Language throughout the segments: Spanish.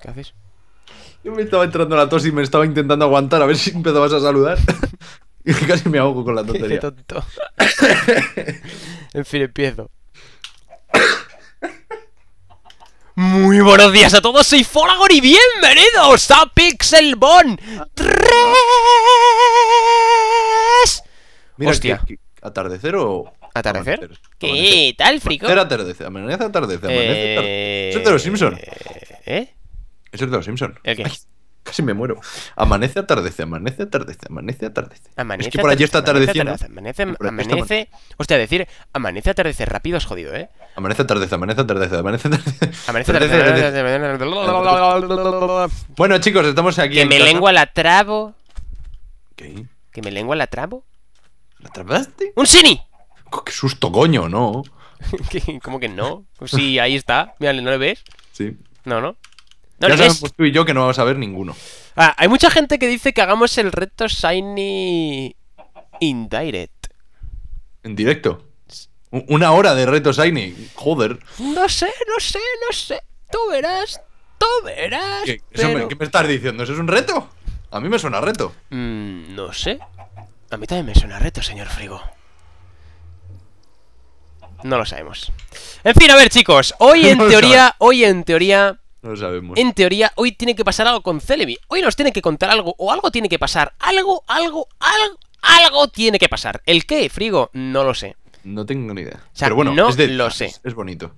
¿Qué haces? Yo me estaba entrando la tos y me estaba intentando aguantar a ver si empezabas a saludar. y casi me ahogo con la tontería. Qué tonto. en fin, empiezo. Muy buenos días a todos, soy Folagor y bienvenidos a Pixelbon 3. Mira, Hostia. ¿Atardecer o...? ¿Atardecer? ¿Qué tal, frico? Era atardecer, amanece, atardecer, amanece, atardecer. Eh... de los ¿Eh? Es es de los Simpsons. casi me muero. Amanece, atardece, amanece, atardece, amanece, atardece. es que por allí está atardeciendo. Amanece, amanece, amanece. Hostia, decir amanece, atardece rápido es jodido, ¿eh? Amanece, atardece, amanece, atardece, amanece, atardece. Bueno, chicos, estamos aquí. Que me lengua la trabo. ¿Qué? ¿Que me lengua la trabo? ¿La trabaste? ¡Un sini! ¡Qué susto, coño, no! ¿Cómo que no? Pues Sí, ahí está. Mira, ¿no le ves? Sí. No, no. No ya sabemos tú y yo que no vamos a ver ninguno. Ah, hay mucha gente que dice que hagamos el reto Shiny Indirect. ¿En directo? Una hora de reto Shiny. Joder. No sé, no sé, no sé. Tú verás, tú verás. ¿Qué, me, estás diciendo? ¿Eso es un reto? A mí me suena reto. Mm, no sé. A mí también me suena reto, señor Frigo. No lo sabemos. En fin, a ver, chicos. Hoy en teoría, hoy en teoría no sabemos. En teoría, hoy tiene que pasar algo con Celebi. Hoy nos tiene que contar algo, o algo tiene que pasar. Algo, algo, algo, algo tiene que pasar. ¿El qué, Frigo? No lo sé. No tengo ni idea. Pero bueno, no es lo sé. Es bonito.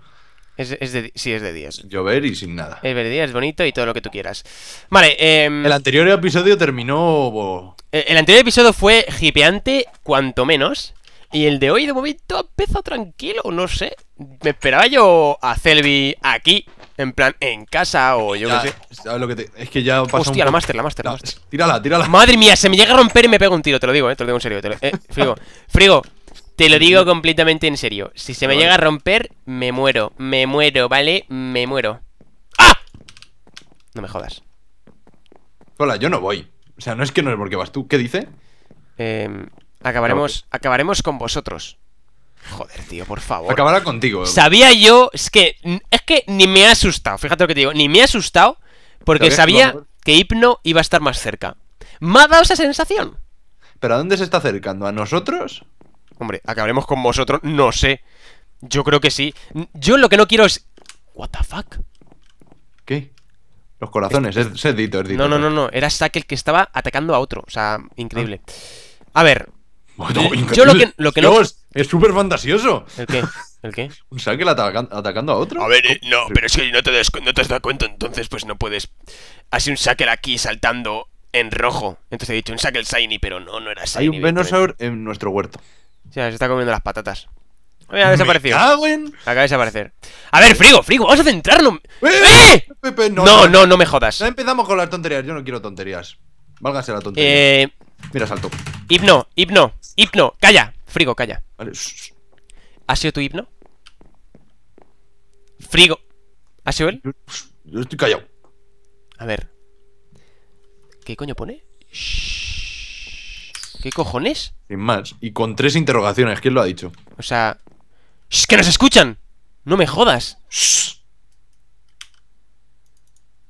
Es, es de, sí, es de días. Llover y sin nada. Es de días, es bonito y todo lo que tú quieras. Vale, eh, El anterior episodio terminó... E-, el, anterior episodio fue hipeante, cuanto menos. Y el de hoy, de momento, empezó tranquilo, no sé. Me esperaba yo a Celbi aquí, en plan, en casa o yo qué sé. Lo que es que ya Hostia, la máster la máster Tírala, tírala. Madre mía, se me llega a romper y me pego un tiro, te lo digo, eh, te lo digo en serio. Te lo, eh, frigo, frigo, te lo digo completamente en serio. Si se me llega a romper, me muero, me muero, ¿vale? Me muero. ¡Ah! No me jodas. Hola, yo no voy. O sea, no es que no es porque vas tú. ¿Qué dice? Eh, acabaremos, acabaremos con vosotros. Joder, tío, por favor. Acabará contigo. Eh. Sabía yo, es que, es que ni me ha asustado, fíjate lo que te digo, ni me ha asustado porque sabía que, Hipno iba a estar más cerca. Me ha dado esa sensación. ¿Pero a dónde se está acercando? ¿A nosotros? Hombre, acabaremos con vosotros, no sé. Yo creo que sí. Yo lo que no quiero es... What the fuck? ¿Qué? Los corazones, es, Dito, No, no, no, no, era Sack el que estaba atacando a otro. O sea, increíble. A ver. yo lo que, lo que no... Es súper fantasioso. ¿El qué? ¿El qué? Un saque atacando a otro. A ver, eh, no, pero es que no te, des, cuenta, entonces pues no puedes. Así un saque aquí saltando en rojo. Entonces he dicho un saque el Shiny, pero no, no era Shiny. Hay un Venosaur en nuestro huerto. Ya, se está comiendo las patatas. Mira, ha desaparecido. Acaba de desaparecer. A ver, Frigo, Frigo, vamos a centrarlo. ¡Eh! ¡Eh! no, no, no, me jodas. Ya empezamos con las tonterías. Yo no quiero tonterías. Válgase la tontería. Eh... Mira, salto. Hipno, hipno, hipno, calla. Frigo, calla. ¿Ha sido tu himno? Frigo. ¿Ha sido él? Yo, estoy callado. A ver. ¿Qué coño pone? ¿Qué cojones? Sin más. Y con tres interrogaciones. ¿Quién lo ha dicho? O sea... ¡Shh! ¡Que nos escuchan! ¡No me jodas!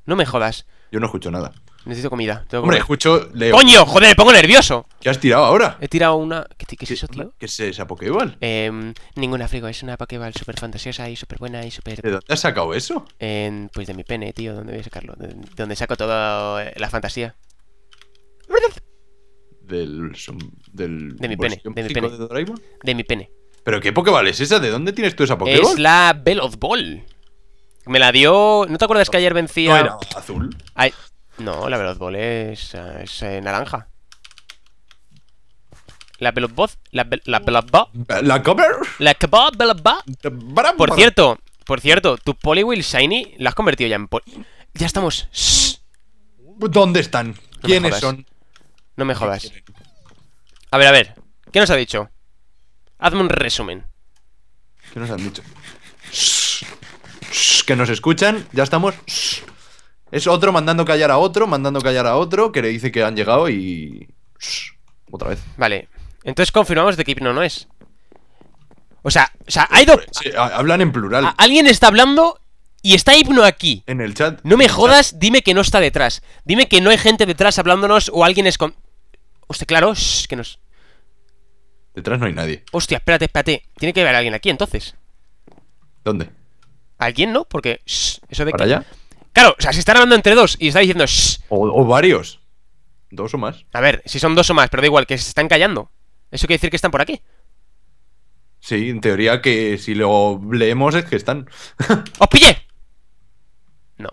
No me jodas. Yo no escucho nada. Necesito comida. Hombre, escucho. ¡Coño! ¡Joder, me pongo nervioso! ¿Qué has tirado ahora? He tirado una. ¿Qué, es eso, tío? ¿Qué es esa Pokéball? Eh, ninguna frigo, es una Pokéball súper fantasiosa y súper buena y súper. ¿De dónde has sacado eso? Eh, pues de mi pene, tío. ¿Dónde voy a sacarlo? De, dónde saco toda eh, la fantasía. Del. del de mi pene. De mi pene. De, de, mi pene. ¿Pero qué Pokéball es esa? ¿De dónde tienes tú esa Pokéball? Es la Bell of Ball. Me la dio. ¿No te acuerdas que ayer vencía. No azul. Ay... No, la Veloz es, es eh, naranja. La Veloz Ball... La, ve, la Veloz ¿La Cover? La Kebab Por cierto, por cierto, tu Poliwheel Shiny la has convertido ya en... Poli ya estamos. ¿Dónde están? ¿Quiénes son? No me jodas. A ver, a ver. ¿Qué nos ha dicho? Hazme un resumen. ¿Qué nos han dicho? Que nos escuchan. Ya estamos. Es otro mandando callar a otro, mandando callar a otro, que le dice que han llegado y... otra vez. Vale. Entonces confirmamos de que Hipno no es. O sea, o sea hay dos... hablan en plural. Alguien está hablando y está Hipno aquí. En el chat. No me jodas, dime que no está detrás. Dime que no hay gente detrás hablándonos o alguien es con... Hostia, claro, que nos... Detrás no hay nadie. Hostia, espérate, espérate. Tiene que haber alguien aquí entonces. ¿Dónde? ¿Alguien no? Porque... Shh, eso de... que... allá? Claro, o sea, si están hablando entre dos y está diciendo O, varios. Dos o más. A ver, si son dos o más, pero da igual, que se están callando. Eso quiere decir que están por aquí. Sí, en teoría que si lo leemos es que están. ¡Os pillé! No.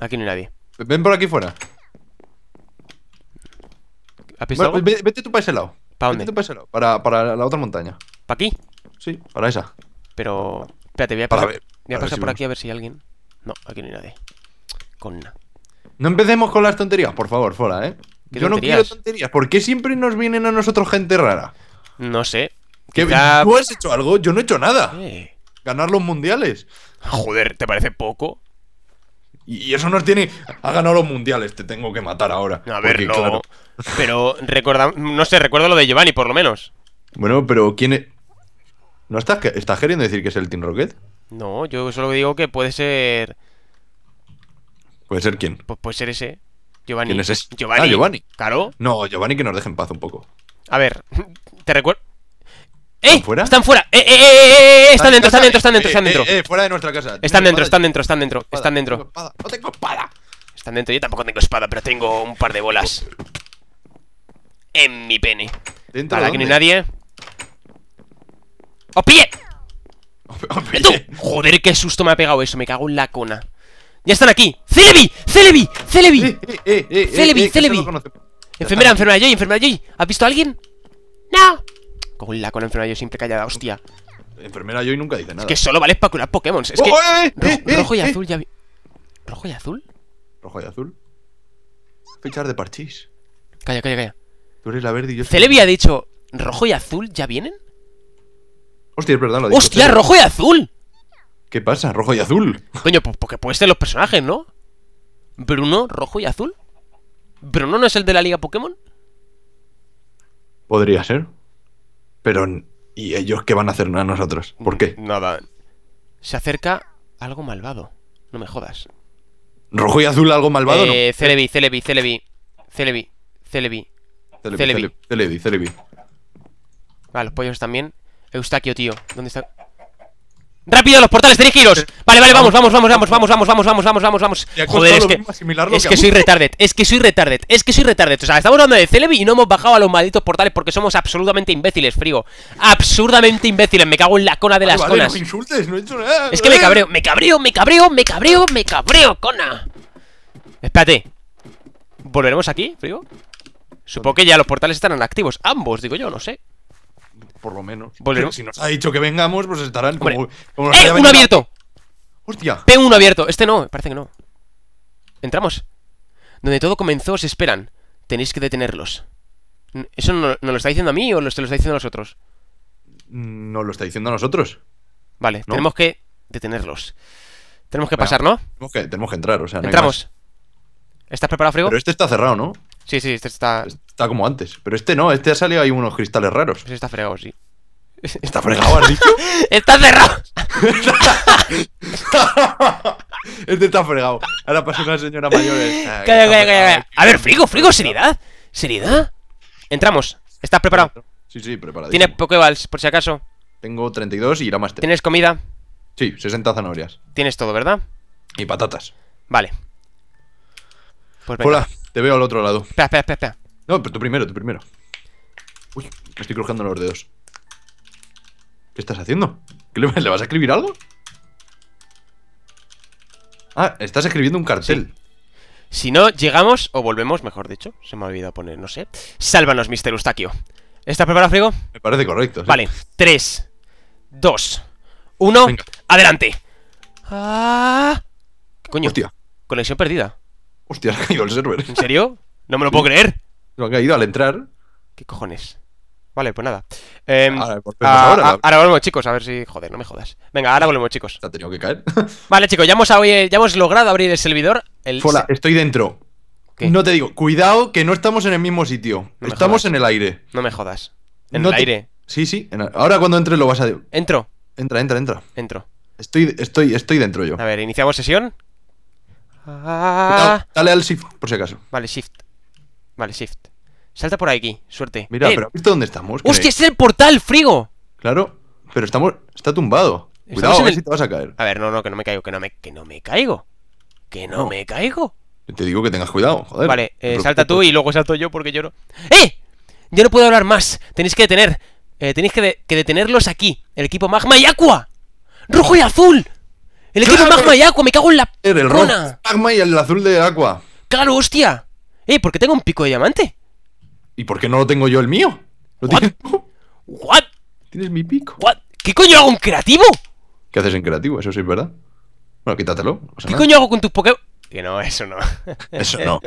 Aquí no hay nadie. Ven por aquí fuera. Vete tú para ese lado. ¿Para dónde? para lado. Para, la otra montaña. ¿Para aquí? Sí, para esa. Pero. Espérate, voy a pasar, voy a pasar por aquí a ver si hay alguien. No, aquí no hay nadie. Con nada. No empecemos con las tonterías, por favor, fuera, ¿eh? Yo no quiero tonterías. ¿Por qué siempre nos vienen a nosotros gente rara? No sé. ¿Qué, ¿Tú has hecho algo? Yo no he hecho nada. Ganar los mundiales. Joder, ¿te parece poco? Y, eso nos tiene. Ha ganado los mundiales, te tengo que matar ahora. A ver, no. Pero recuerda, no sé, recuerdo lo de Giovanni, por lo menos. Bueno, pero ¿quién es... ¿No estás, estás queriendo decir que es el Team Rocket? No, yo solo digo que puede ser. ¿Puede ser quién? Pues puede ser ese. Giovanni. ¿Quién es ese? Giovanni. Ah, Giovanni. Claro. No, Giovanni que nos deje en paz un poco. A ver, te recuerdo. ¡Eh! ¿Están fuera? ¡Están ¡Eh eh, ¡Eh, eh, eh, eh! Están ah, dentro, están dentro, están eh, dentro, están dentro. Eh, fuera de nuestra casa. Están dentro, están dentro, están dentro, están dentro. No tengo espada. Están dentro, yo tampoco tengo espada, pero tengo un par de bolas. En mi pene. ¿Dentro? Para que no hay nadie. ¡Os ¡Eh Joder, qué susto me ha pegado eso, me cago en la cona ¡Ya están aquí! ¡Celebi! ¡Celebi! ¡Celebi! Eh, eh, eh, eh, eh ¡Celebi! Eh, ¡Celebi! Enfermera, enfermera Joy, enfermera Joy ¿Has visto a alguien? ¡No! Cago en la cona, enfermera Joy siempre callada, hostia Enfermera Joy nunca dice nada Es que solo vale para curar Pokémon Es que oh, rojo y azul ya vi... ¿Rojo y azul? ¿Rojo y azul? Fichar de parchís Calla, calla, calla Tú eres la verde y yo Celebi ha dicho ¿Rojo y azul ya vienen? Hostia, es lo Hostia, rojo y azul ¿Qué pasa? ¿Rojo y azul? Coño, pues porque puede ser los personajes, ¿no? Bruno, rojo y azul. ¿Bruno no es el de la Liga Pokémon? Podría ser. Pero, ¿y ellos qué van a hacer a nosotros? ¿Por qué? Nada. Se acerca algo malvado. No me jodas. ¿Rojo y azul algo malvado? Eh, no? Celebi, Celebi, Celebi. Celebi, Celebi. Celebi, Celebi. Celebi, los pollos también. Eustaquio, tío. ¿Dónde está? Rápido, los portales, tenéis Vale, vale, vamos, vamos, vamos, vamos, vamos, vamos, vamos, vamos, vamos, vamos. vamos. Joder, es que, es que soy retarded, es que soy retarded, es que soy retarded. O sea, estamos hablando de Celebi y no hemos bajado a los malditos portales porque somos absolutamente imbéciles, Frigo Absurdamente imbéciles, me cago en la cona de las conas conas. insultes, no he hecho nada. Es que me cabreo, me cabreo, me cabreo, me cabreo, me cabreo, cona. Espérate. ¿Volveremos aquí, Frigo? Supongo que ya los portales estarán activos. Ambos, digo yo, no sé por lo menos. si nos ha dicho que vengamos, pues estarán como. ¡Eh! ¡Uno abierto! ¡Hostia! P1 abierto. Este no, parece que no. Entramos. Donde todo comenzó, se esperan. Tenéis que detenerlos. ¿Eso no, lo está diciendo a mí o lo, lo está diciendo a nosotros? otros? Mm, no lo está diciendo a nosotros. Vale, tenemos que detenerlos. Tenemos que pasar, ¿no? Tenemos que, entrar, o sea. Entramos. ¿Estás preparado, Frigo? Pero este está cerrado, ¿no? Sí, sí, este está. Está como antes. Pero este no, este ha salido ahí unos cristales raros. Este está fregado, sí. Está fregado, has dicho. ¡Está cerrado! este está fregado. Ahora pasa una señora mayor. Calla, calla, calla, A ver, frigo, frigo, seriedad. ¿Seriedad? Entramos. ¿Estás preparado? Sí, sí, preparado. ¿Tienes Pokéballs, por si acaso? Tengo 32 y irá más. ¿Tienes comida? Sí, 60 zanahorias. Tienes todo, ¿verdad? Y patatas. Vale. Pues venga. Hola. Te veo al otro lado. Espera, espera, espera, No, pero tú primero, tú primero. Uy, me estoy crujando los dedos. ¿Qué estás haciendo? le, vas a escribir algo? Ah, estás escribiendo un cartel. Si no, llegamos, o volvemos, mejor dicho. Se me ha olvidado poner, no sé. Sálvanos, Mr. Eustaquio. ¿Estás preparado, Frigo? Me parece correcto. Vale, 3, 2, 1, adelante. Ah... Coño, Hostia. conexión perdida. Hostia, ha caído el server. ¿En serio? No me lo puedo creer. Lo ha caído al entrar. ¿Qué cojones? Vale, pues nada. Em, ahora, volvemos, chicos, a ver si. Joder, no me jodas. Venga, ahora volvemos, chicos. ha tenido que caer. vale, chicos, ya hemos, ya hemos logrado abrir el servidor. El... Fola, estoy dentro. No te digo, cuidado que no estamos en el mismo sitio. estamos en el aire. No me jodas. En el aire. Sí, sí. Ahora cuando entres lo vas a. Entro. Entra, entra, entra. Entro. Estoy, estoy, estoy dentro yo. A ver, iniciamos sesión. Ah. dale al shift, por si acaso. Vale, shift. Vale, shift. Salta por aquí, suerte. Mira, pero ¿viste dónde estamos? ¡Hostia, es el portal, frigo! Claro, pero estamos. Está tumbado. Cuidado, a ver si te vas a caer. A ver, no, no, que no me caigo, que no me, que no me caigo. Que no, me caigo. te digo que tengas cuidado, joder. Vale, eh, salta tú y luego salto yo porque yo no. ¡Eh! Yo no puedo hablar más. Tenéis que detener. Eh, tenéis que, que detenerlos aquí. El equipo Magma y Aqua. ¡Rojo y azul! El equipo Magma y Aqua, me cago en la el Magma y el azul de Aqua. Claro, hostia. Ey, ¿por qué tengo un pico de diamante? ¿Y por qué no lo tengo yo el mío? ¿Lo tienes What? Tienes mi pico. ¿Qué coño hago en creativo? ¿Qué haces en creativo? Eso sí es verdad. Bueno, quítatelo. ¿Qué coño hago con tus Pokémon? Que no, eso no. Eso no.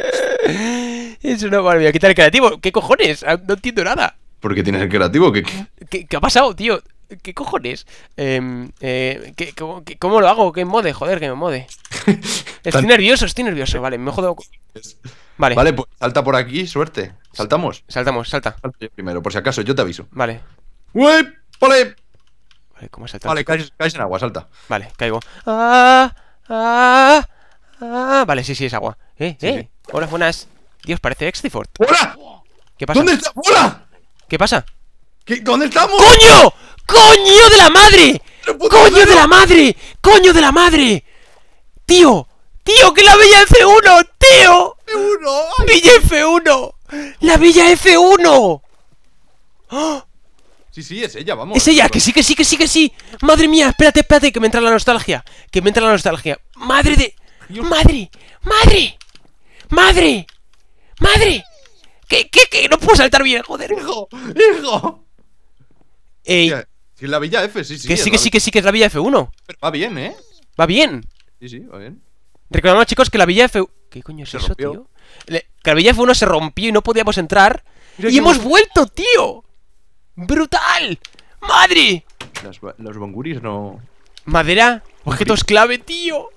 eso no, vale, voy a quitar el creativo. ¿Qué cojones? Ah, no entiendo nada. ¿Por qué tienes el creativo? qué ha pasado, tío? ¿Qué cojones? Em, eh, eh, cómo, lo hago? ¿Qué mode? Joder, que me mode. estoy nervioso, estoy nervioso. Vale, me jodo. Vale. Vale, pues salta por aquí, suerte. ¿Saltamos? Saltamos, salta. Salto yo primero, por si acaso, yo te aviso. Vale. ¡Uy! ¡Vale! Vale, ¿cómo salta? Vale, caes, en agua, salta. Vale, caigo. ¡Ah! ¡Ah! ¡Ah! Vale, sí, sí, es agua. ¡Eh, sí, eh! Hola, buenas. Dios, parece Exifort. ¡Hola! ¿Qué pasa? ¿Dónde está? ¡Hola! ¿Qué pasa? ¿Dónde estamos? ¡Coño! ¡Coño de la madre! ¡Coño de la madre! ¡Coño de la madre! ¡Tío! ¡Tío, que la BELLA F1! ¡Tío! F1, Villa F1! f 1 ¡Ah! Sí, sí, es ella, vamos. Es ella, que sí, que sí, que sí, que sí. Madre mía, espérate, espérate, que me entra la nostalgia. Que me entra la nostalgia. Madre de. Madre, madre, madre, madre. ¿Qué, qué, qué? No puedo saltar bien, joder. Hijo, hijo. Ey, Sí, la Villa F, sí, sí. Que sí, que sí, que sí, que es la Villa F1. va bien, ¿eh? Va bien. Sí, sí, va bien. Recordamos, chicos, que la Villa F1. ¿Qué coño es eso, tío? Que la Villa F1 se rompió y no podíamos entrar. ¡Y hemos vuelto, tío! ¡Brutal! ¡Madre! Los, los bonguris no. Madera, objetos clave, tío.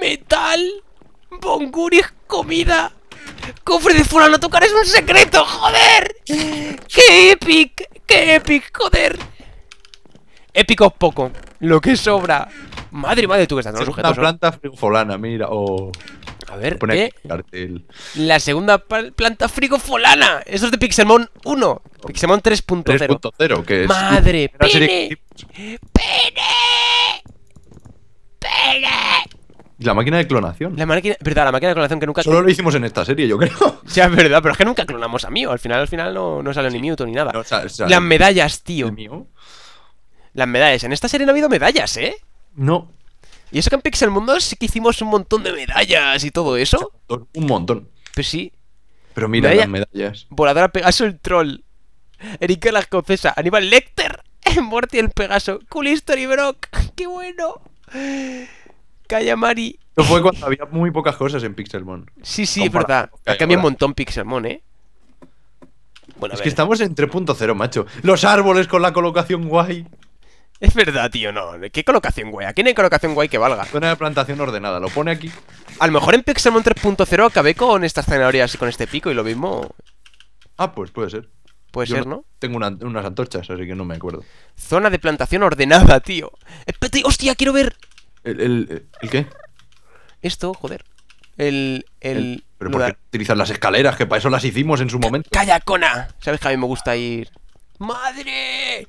Metal, bonguris, comida. Cofre de No tocar es un secreto, joder. ¡Qué epic! ¡Qué epic, joder! Épicos poco. Lo que sobra. Madre madre, tú que estás. Los una planta frigofolana, mira. O... A ver, ¿qué? cartel. La segunda planta frigofolana. Eso es de Pixelmon 1. Pixelmon 3.0. 3.0, que es. Madre, pene. Pene. La máquina de clonación. La máquina, la máquina de clonación que nunca. Solo lo hicimos en esta serie, yo creo. O sea, es verdad, pero es que nunca clonamos a mí Al final, al final no, salió ni Mewtwo ni nada. Las medallas, tío. Las medallas. En esta serie no ha habido medallas, ¿eh? No. Y eso que en Pixel Mundo sí que hicimos un montón de medallas y todo eso. Un montón. Pues sí. Pero mira las medallas. Voladora Pegaso el troll. Erika la escocesa. Aníbal Lecter. Morty el Pegaso. Cool History Brock. ¡Qué bueno! Calla Mari. Eso fue cuando había muy pocas cosas en Pixelmon. Sí, sí, es verdad. Ha cambiado un montón Pixelmon, ¿eh? Bueno, es que estamos en 3.0, macho. Los árboles con la colocación guay. Es verdad, tío, no. ¿Qué colocación guay? ¿Qué no colocación guay que valga. Zona de plantación ordenada, lo pone aquí. A lo mejor en Pixelmon 3.0 acabé con estas zanahorias y con este pico y lo mismo. Ah, pues puede ser. Puede ser, ¿no? Tengo unas antorchas, así que no me acuerdo. Zona de plantación ordenada, tío. Espérate, hostia, quiero ver. ¿El, qué? Esto, joder. El. El. pero ¿por qué utilizar las escaleras? Que para eso las hicimos en su momento. ¡Calla, cona! ¿Sabes que a mí me gusta ir. ¡Madre!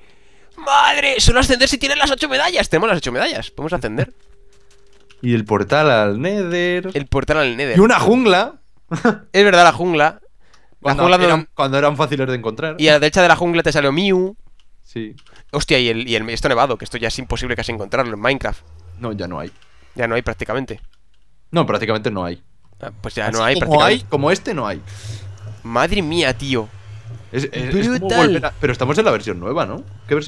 ¡Madre! Solo ascender si tienes las ocho medallas. Tenemos las ocho medallas. Podemos ascender. Y el portal al Nether. El portal al Nether. Y una jungla. es verdad, la jungla. La cuando, jungla eran, cuando eran fáciles de encontrar. Y a la derecha de la jungla te salió Mew. Sí. Hostia, y el, y el esto nevado, que esto ya es imposible casi encontrarlo en Minecraft. No, ya no hay. Ya no hay prácticamente. No, prácticamente no hay. Ah, pues ya no hay como Hay, como este no hay. Madre mía, tío. Pero estamos en la versión nueva, ¿no?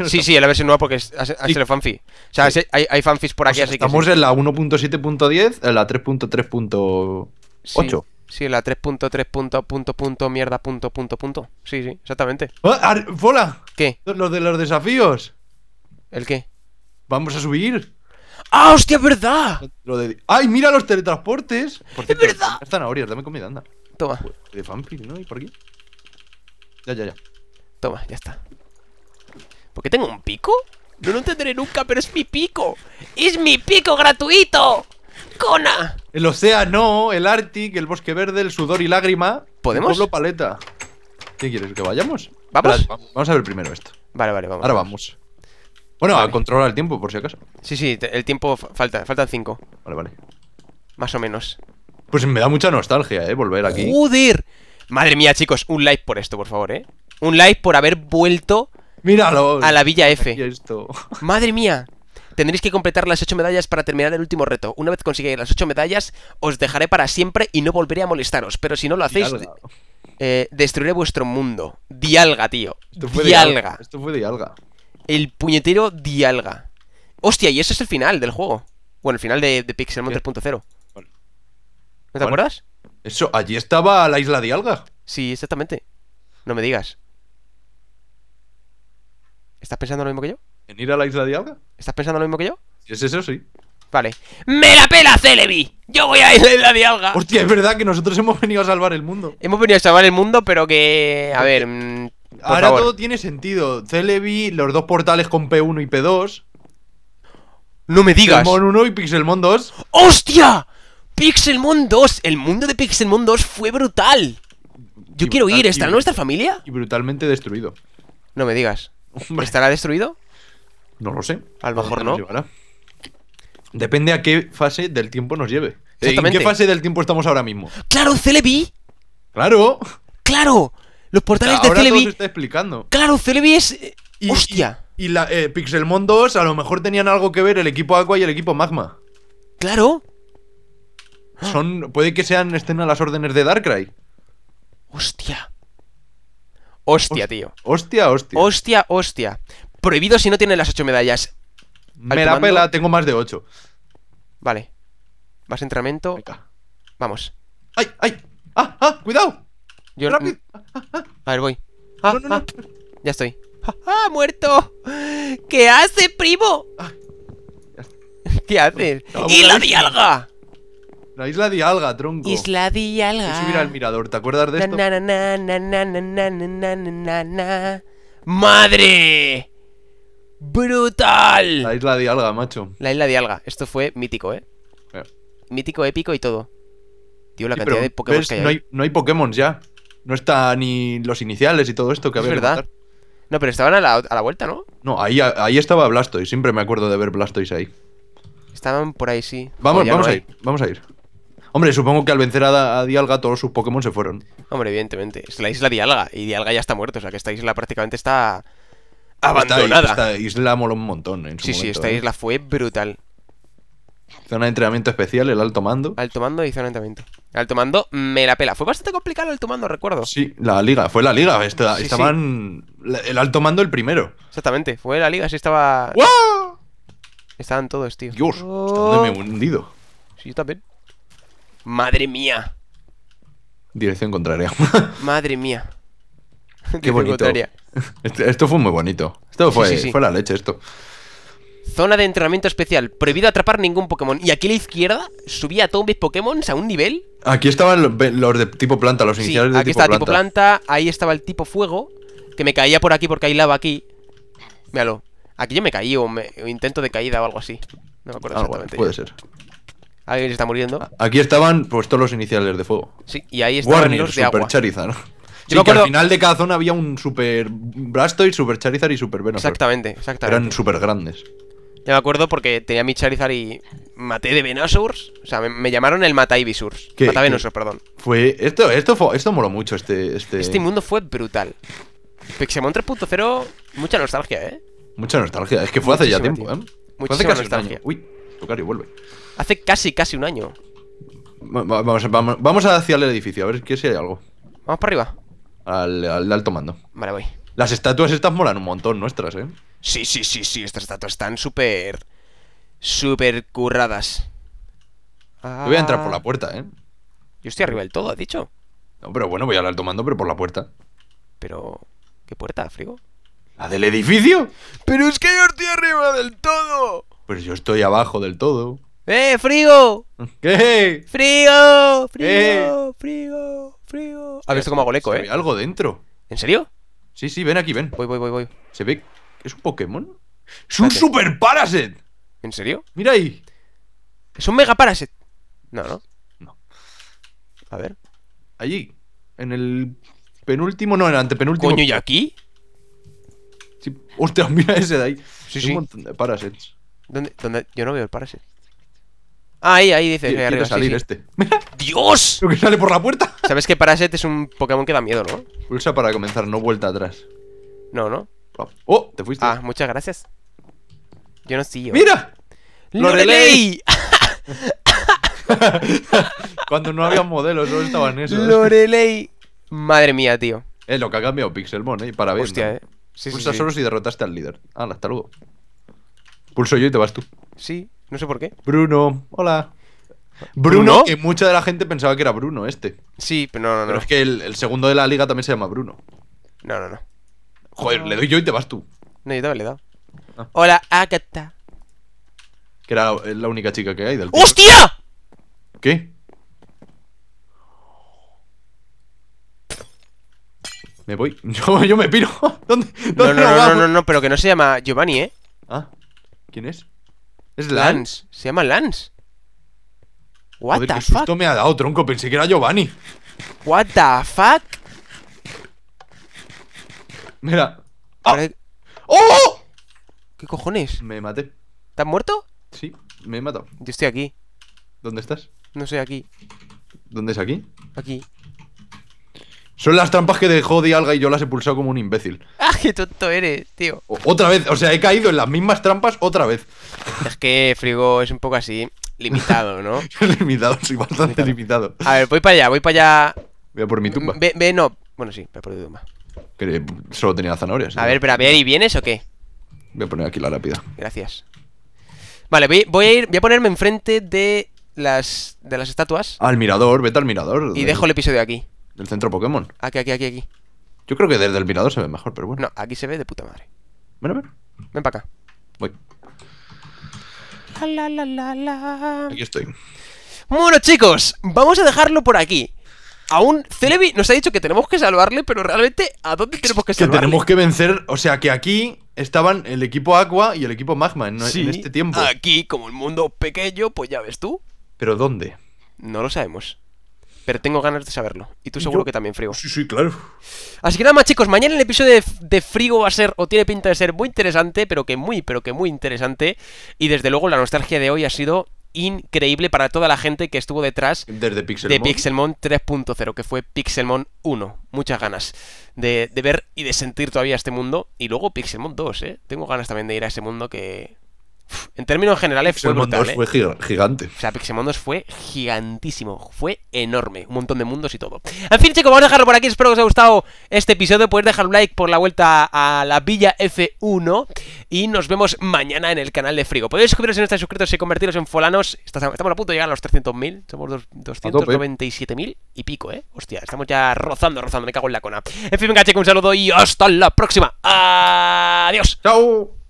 Sí, sí, en la versión nueva porque es el fanfi. O sea, hay, hay fanfis por aquí, pues así estamos que. Estamos en la 1.7.10, en la 3.3.8. Sí, en la 3.3 punto, punto, punto, mierda, punto, punto, punto. Sí, sí, exactamente. ¡Hola! ¡Ah, ¿Qué? Los de los desafíos. ¿El qué? Vamos a subir. ¡Ah, hostia, es verdad! ¡Ay, mira los teletransportes! ¡Es verdad! Están zanahorias, dame comida, anda. Toma. De fanfic, ¿no? ¿Y por aquí? Ya, ya, ya. Toma, ya está. ¿Por qué tengo un pico? No lo entenderé nunca, pero es mi pico. ¡Es mi pico gratuito! ¡Cona! El océano, el Arctic, el bosque verde, el sudor y lágrima. ¿Podemos? Solo paleta. ¿Qué quieres? ¿Que vayamos? ¿Vamos? vamos a ver primero esto. Vale, vale, vamos. Ahora vamos. Bueno, a controlar el tiempo, por si acaso. Sí, sí, el tiempo falta, faltan cinco. Vale, vale. Más o menos. Pues me da mucha nostalgia, eh, volver aquí. ¡Joder! Madre mía, chicos, un like por esto, por favor, ¿eh? Un like por haber vuelto Míralo, a la Villa F. Esto. Madre mía. Tendréis que completar las 8 medallas para terminar el último reto. Una vez consigáis las 8 medallas, os dejaré para siempre y no volveré a molestaros. Pero si no lo hacéis, eh, destruiré vuestro mundo. Dialga, tío. dialga. Esto fue Dialga. El puñetero Dialga. Hostia, y ese es el final del juego. Bueno, el final de, de 3.0 ¿No te acuerdas? Eso, allí estaba la isla de Alga. Sí, exactamente. No me digas. ¿Estás pensando lo mismo que yo? ¿En ir a la isla de Alga? ¿Estás pensando lo mismo que yo? Si es eso, sí. Vale. ¡Me la pela, Celebi! ¡Yo voy a ir a la isla de Alga! Hostia, es verdad que nosotros hemos venido a salvar el mundo. Hemos venido a salvar el mundo, pero que. A ver. Mm, ahora todo tiene sentido. Celebi, los dos portales con P1 y P2. No me digas. Pixelmon 1 y Pixelmon 2. ¡Hostia! Pixelmon 2, el mundo de Pixelmon 2 fue brutal. Yo quiero ir, ¿estará nuestra familia? Y brutalmente destruido. No me digas. ¿Estará destruido? No lo sé. A lo mejor no. Depende a qué fase del tiempo nos lleve. qué fase del tiempo estamos ahora mismo? ¡Claro, Celebi! ¡Claro! ¡Claro! Los portales de Celebi. está explicando. ¡Claro, Celebi es. Eh, ¡Hostia! Y, la eh, Pixelmon 2, a lo mejor tenían algo que ver el equipo Aqua y el equipo Magma. ¡Claro! Son, puede que sean estén a las órdenes de Darkrai. Hostia. Hostia, tío. Hostia, hostia. Hostia, hostia. Prohibido si no tienes las 8 medallas. Me la pela, tengo más de 8. Vale. Vas a entrenamiento. Vamos. ¡Ay, ay! ¡Ah, ah! ¡Cuidado! ¡Rápido! A ver, voy. Ah, ah. ya estoy. ¡Ah, ¡Ah, muerto! ¿Qué hace, primo? Ah. ¿Qué haces? ¡Y la dialga! La isla de Alga, tronco. Isla de Alga. subir al mirador, ¿te acuerdas de esto? ¡Madre! ¡Brutal! La isla de Alga, macho. La isla de Alga. Esto fue mítico, ¿eh? ¿eh? Mítico, épico y todo. Tío, la cantidad de Pokémon que hay, no hay. Pokémon ya. No está ni los iniciales y todo esto que es había. verdad. no, pero estaban a la, vuelta, ¿no? No, ahí, ahí estaba Blastoise. Siempre me acuerdo de ver Blastoise ahí. Estaban por ahí, sí. Vamos, vamos a ir. Vamos a ir. Hombre, supongo que al vencer a, Dialga todos sus Pokémon se fueron. Hombre, evidentemente. Es la isla Dialga y Dialga ya está muerto. O sea que esta isla prácticamente está abandonada. Esta, isla mola un montón. En sí, sí, esta ¿eh? isla fue brutal. Zona de entrenamiento especial, el alto mando. Alto mando y zona de entrenamiento. Alto mando me la pela. Fue bastante complicado el alto mando, recuerdo. Sí, la liga, fue la liga. estaban. El alto mando el primero. Exactamente, fue la liga, sí estaba. ¡Wow! Estaban todos, tío. Dios, me he hundido? Sí, yo también. Madre mía. Dirección contraria. Madre mía. Qué bonito. Este, esto, fue muy bonito. Esto fue, fue la leche, esto. Zona de entrenamiento especial. Prohibido atrapar ningún Pokémon. Y aquí a la izquierda subía a todos mis Pokémon a un nivel. Aquí estaban los, de tipo planta, los iniciales de aquí estaba planta. tipo planta, ahí estaba el tipo fuego, que me caía por aquí porque hay lava aquí. Míralo. Aquí yo me caí o, intento de caída o algo así. No me acuerdo ah, exactamente. Puede ser. Alguien se está muriendo. Aquí estaban pues todos los iniciales de fuego. Sí, y ahí estaban los Super Charizard. Sí, que al final de cada zona había un Super Blastoise, Super Charizard y Super Venusaur. Exactamente, exactamente. Eran super grandes. Yo me acuerdo porque tenía mi Charizard y maté de Venusaur O sea, me, llamaron el Mata Ibisurs. Mata Venusaur, perdón. Fue... Esto, esto, esto moló mucho, este, este... Este mundo fue brutal. Pixemon 3.0, mucha nostalgia, ¿eh? Mucha nostalgia. Es que fue hace ya tiempo, ¿eh? Mucha nostalgia. Uy y vuelve. Hace casi, casi un año. vamos, hacia el edificio, a ver si hay algo. Vamos para arriba. Al, al alto mando. Vale, voy. Las estatuas estas molan un montón nuestras, ¿eh? Sí, sí, sí, sí, estas estatuas están súper... Súper curradas. voy a entrar ah. por la puerta, ¿eh? Yo estoy arriba del todo, ¿has dicho? No, pero bueno, voy al alto mando, pero por la puerta. Pero... ¿Qué puerta, frigo? ¿La del edificio? Pero es que yo estoy arriba del todo. Pero yo estoy abajo del todo. ¡Eh, frigo! ¿Qué? ¡Frigo! ¡Frigo! Eh. ¡Frigo! ¡Frío! eh frigo ¿Has visto como hago leco, eh? algo dentro. ¿En serio? Sí, sí, ven aquí, ven. Voy, voy, voy, voy. ¿Se ve? ¿Es un Pokémon? ¡Es un Super Paraset! ¿En serio? Mira ahí. Es un Mega Paraset. No, no. No. A ver. Allí. En el penúltimo, no, en el antepenúltimo. ¿Coño, y aquí? Sí. hostia, mira ese de ahí. Sí, sí. Un montón de Parasets. ¿Dónde, dónde? Yo no veo el paraset. Ah, ahí, ahí dice. Quiero arriba, salir este. ¡Dios! Lo que sale por la puerta. Sabes que Paraset es un Pokémon que da miedo, ¿no? Pulsa para comenzar, no vuelta atrás. No, no. ¡Oh! oh te fuiste. Ah, muchas gracias. Yo no yo. ¡Mira! ¡Lorelei! Cuando no había modelos, solo estaban esos. ¡Lorelei! Madre mía, tío. Es eh, lo que ha cambiado Pixelmon, ¿eh? Para ver. Hostia, eh. Pulsa solo si derrotaste al líder. Ah, hasta luego. Pulso yo y te vas tú. Sí, no sé por qué. Bruno, hola. Bruno, que mucha de la gente pensaba que era Bruno este. Sí, pero no, no, no. Pero es que el, segundo de la liga también se llama Bruno. No, no, no. Joder, le doy yo y te vas tú. No, yo también le he dado. Ah. Hola, está Que era la, única chica que hay del ¡Hostia! ¿Qué? Me voy. Yo, me piro. ¿Dónde, no, no, no, no, no, pero que no se llama Giovanni, ¿eh? Ah. ¿Quién es? Es Lance. Se llama Lance. What the fuck? me ha dado, tronco. Pensé que era Giovanni. What the fuck? Mira. Ah. ¡Oh! ¿Qué cojones? Me maté. ¿Estás muerto? Sí, me he matado. Yo estoy aquí. ¿Dónde estás? No sé, aquí. ¿Dónde es aquí? Aquí. Son las trampas que dejó de alga y yo las he pulsado como un imbécil. ¡Ah, qué tonto eres, tío! otra vez, o sea, he caído en las mismas trampas otra vez. Es que Frigo es un poco así, limitado, ¿no? limitado, sí, bastante limitado. A ver, voy para allá, voy para allá. Voy a por mi tumba. Ve, no. Bueno, sí, voy por mi tumba. Eh, solo tenía zanahorias. A ver, pero a ver, ¿y vienes o qué? Voy a poner aquí la rápida. Gracias. Vale, voy, voy, a ir. Voy a ponerme enfrente de las. de las estatuas. Al mirador, vete al mirador. Y dejo el episodio aquí. Del centro Pokémon. Aquí, aquí, aquí, aquí. Yo creo que desde el mirador se ve mejor, pero bueno. No, aquí se ve de puta madre. Ven a Ven para acá. Voy. Aquí estoy. Bueno, chicos, vamos a dejarlo por aquí. Aún Celebi nos ha dicho que tenemos que salvarle, pero realmente, ¿a dónde tenemos que salvarle? Que tenemos que vencer, o sea, que aquí estaban el equipo Aqua y el equipo Magma en, en este tiempo. Aquí, como el mundo pequeño, pues ya ves tú. ¿Pero dónde? No lo sabemos. Pero tengo ganas de saberlo. Y tú seguro que también, Frigo. Sí, sí, claro. Así que nada más, chicos. Mañana el episodio de, Frigo va a ser, o tiene pinta de ser, muy interesante, pero que muy, pero que muy interesante. Y desde luego la nostalgia de hoy ha sido increíble para toda la gente que estuvo detrás desde de Pixelmon 3.0, que fue Pixelmon 1. Muchas ganas de, de ver y de sentir todavía este mundo. Y luego Pixelmon 2, ¿eh? Tengo ganas también de ir a ese mundo que, en términos generales fue ¿eh? fue gigante. O sea, Pixemondos fue gigantísimo. Fue enorme. Un montón de mundos y todo. En fin, chicos, vamos a dejarlo por aquí. Espero que os haya gustado este episodio. Podéis pues dejar un like por la vuelta a la Villa F1. Y nos vemos mañana en el canal de Frigo. Podéis suscribiros si no estáis suscritos y convertiros en folanos. Estamos a punto de llegar a los 300.000. Somos 297.000 y pico, ¿eh? Hostia, estamos ya rozando, rozando. Me cago en la cona. En fin, venga, chicos, un saludo y hasta la próxima. Adiós. Chao.